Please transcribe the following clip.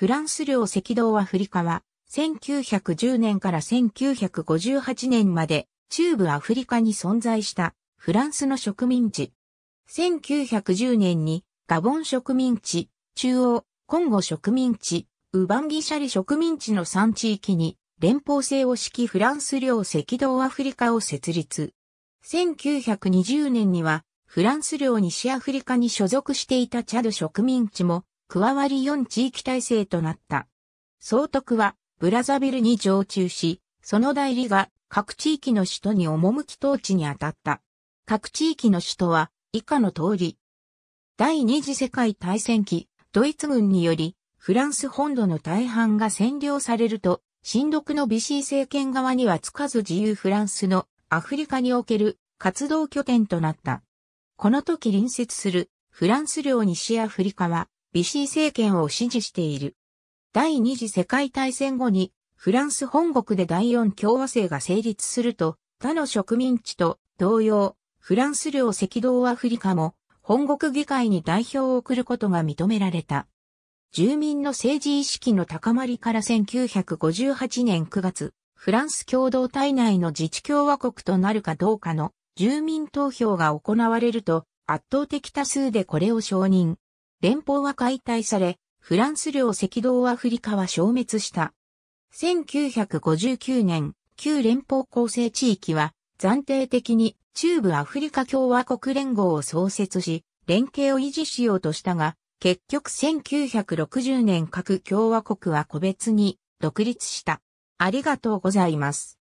フランス領赤道アフリカは、1910年から1958年まで、中部アフリカに存在したフランスの植民地。1910年にガボン植民地、中央、コンゴ植民地、ウバンギシャリ植民地の3地域に連邦制を指揮フランス領赤道アフリカを設立。1920年にはフランス領西アフリカに所属していたチャド植民地も加わり4地域体制となった。総督はブラザビルに常駐し、その代理が各地域の首都に赴き統治に当たった。各地域の首都は以下の通り。第二次世界大戦期、ドイツ軍により、フランス本土の大半が占領されると、新独のビシー政権側にはつかず自由フランスのアフリカにおける活動拠点となった。この時隣接するフランス領西アフリカはビシー政権を支持している。第二次世界大戦後にフランス本国で第四共和制が成立すると他の植民地と同様、フランス領赤道アフリカも本国議会に代表を送ることが認められた。住民の政治意識の高まりから1958年9月、フランス共同体内の自治共和国となるかどうかの住民投票が行われると圧倒的多数でこれを承認。連邦は解体され、フランス領赤道アフリカは消滅した。1959年、旧連邦構成地域は暫定的に中部アフリカ共和国連合を創設し、連携を維持しようとしたが、結局1960年各共和国は個別に独立した。ありがとうございます。